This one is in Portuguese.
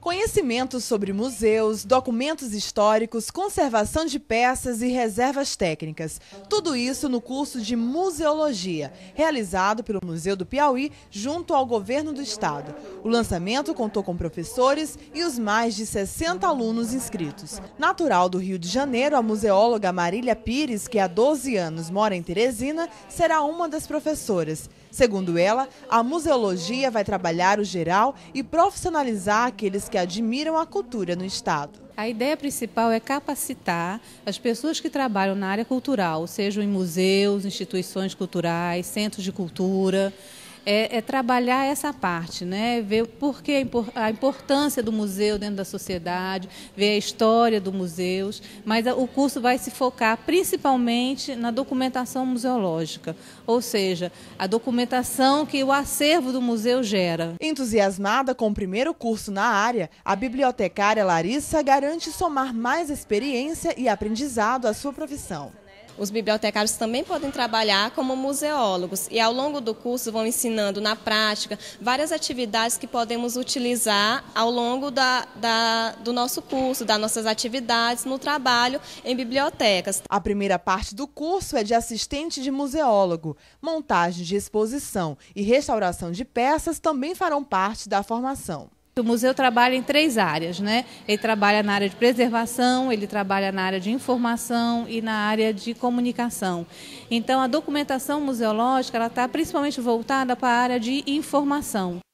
Conhecimento sobre museus, documentos históricos, conservação de peças e reservas técnicas. Tudo isso no curso de Museologia, realizado pelo Museu do Piauí junto ao governo do estado. O lançamento contou com professores e os mais de 60 alunos inscritos. Natural do Rio de Janeiro, a museóloga Marília Pires, que há 12 anos mora em Teresina, será uma das professoras. Segundo ela, a museologia vai trabalhar o geral e profissionalizar aqueles que admiram a cultura no Estado. A ideia principal é capacitar as pessoas que trabalham na área cultural, sejam em museus, instituições culturais, centros de cultura, é, é trabalhar essa parte, né? ver por que a importância do museu dentro da sociedade, ver a história dos museus. mas o curso vai se focar principalmente na documentação museológica, ou seja, a documentação que o acervo do museu gera. Entusiasmada com o primeiro curso na área, a bibliotecária Larissa garante somar mais experiência e aprendizado à sua profissão. Os bibliotecários também podem trabalhar como museólogos e ao longo do curso vão ensinando na prática várias atividades que podemos utilizar ao longo da, da, do nosso curso, das nossas atividades no trabalho em bibliotecas. A primeira parte do curso é de assistente de museólogo. Montagem de exposição e restauração de peças também farão parte da formação que o museu trabalha em três áreas, né? Ele trabalha na área de preservação, ele trabalha na área de informação e na área de comunicação. Então, a documentação museológica ela está principalmente voltada para a área de informação.